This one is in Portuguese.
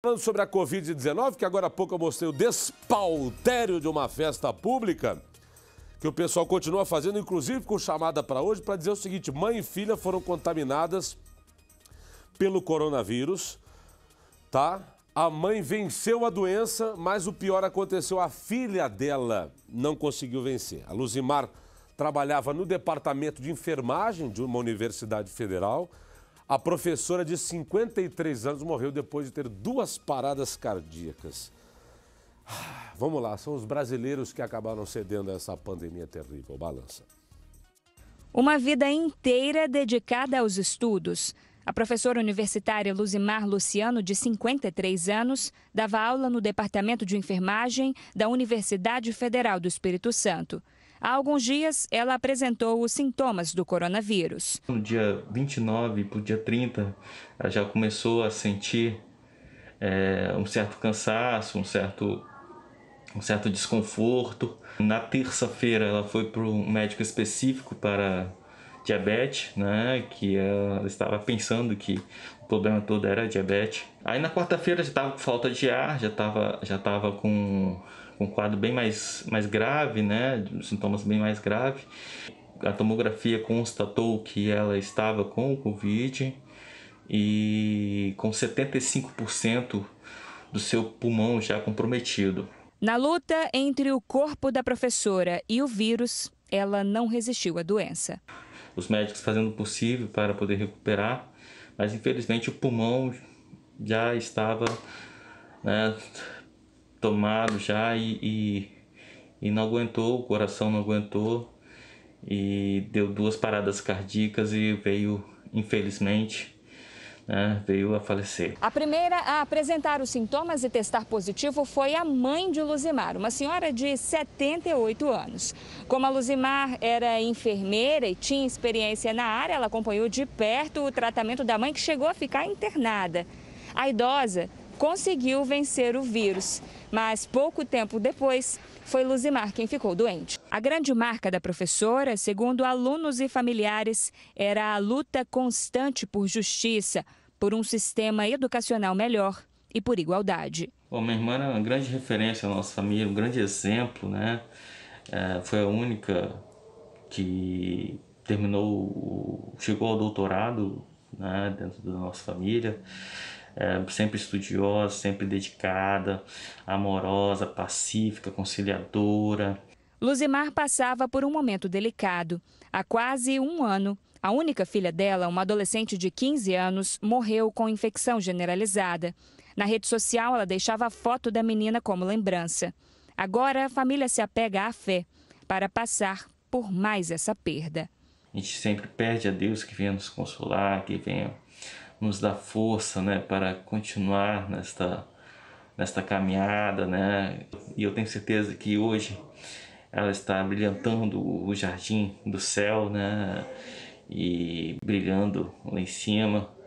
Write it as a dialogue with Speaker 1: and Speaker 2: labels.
Speaker 1: Falando sobre a Covid-19, que agora há pouco eu mostrei o despautério de uma festa pública, que o pessoal continua fazendo, inclusive com chamada para hoje, para dizer o seguinte: mãe e filha foram contaminadas pelo coronavírus, tá? A mãe venceu a doença, mas o pior aconteceu: a filha dela não conseguiu vencer. A Luzimar trabalhava no departamento de enfermagem de uma universidade federal a professora de 53 anos morreu depois de ter duas paradas cardíacas. Ah, vamos lá, são os brasileiros que acabaram cedendo a essa pandemia terrível. Balança.
Speaker 2: Uma vida inteira dedicada aos estudos. A professora universitária Luzimar Luciano, de 53 anos, dava aula no Departamento de Enfermagem da Universidade Federal do Espírito Santo. Há alguns dias, ela apresentou os sintomas do coronavírus.
Speaker 3: No dia 29 para o dia 30, ela já começou a sentir é, um certo cansaço, um certo, um certo desconforto. Na terça-feira, ela foi para um médico específico para diabetes, é né? Que ela estava pensando que o problema todo era diabetes. Aí na quarta-feira já estava com falta de ar, já estava já tava com, com um quadro bem mais, mais grave, né? Sintomas bem mais graves. A tomografia constatou que ela estava com o Covid e com 75% do seu pulmão já comprometido.
Speaker 2: Na luta entre o corpo da professora e o vírus, ela não resistiu à doença
Speaker 3: os médicos fazendo o possível para poder recuperar, mas infelizmente o pulmão já estava né, tomado já e, e, e não aguentou, o coração não aguentou e deu duas paradas cardíacas e veio infelizmente né, veio a falecer.
Speaker 2: A primeira a apresentar os sintomas e testar positivo foi a mãe de Luzimar, uma senhora de 78 anos. Como a Luzimar era enfermeira e tinha experiência na área, ela acompanhou de perto o tratamento da mãe que chegou a ficar internada. A idosa conseguiu vencer o vírus, mas pouco tempo depois foi Luzimar quem ficou doente. A grande marca da professora, segundo alunos e familiares, era a luta constante por justiça, por um sistema educacional melhor e por igualdade.
Speaker 3: Bom, minha irmã era uma grande referência à nossa família, um grande exemplo, né? É, foi a única que terminou, chegou ao doutorado né, dentro da nossa família. É, sempre estudiosa, sempre dedicada, amorosa, pacífica, conciliadora.
Speaker 2: Luzimar passava por um momento delicado. Há quase um ano, a única filha dela, uma adolescente de 15 anos, morreu com infecção generalizada. Na rede social, ela deixava a foto da menina como lembrança. Agora, a família se apega à fé para passar por mais essa perda.
Speaker 3: A gente sempre pede a Deus que venha nos consolar, que venha nos dar força né, para continuar nesta, nesta caminhada. Né? E eu tenho certeza que hoje ela está brilhantando o jardim do céu, né? E brilhando lá em cima.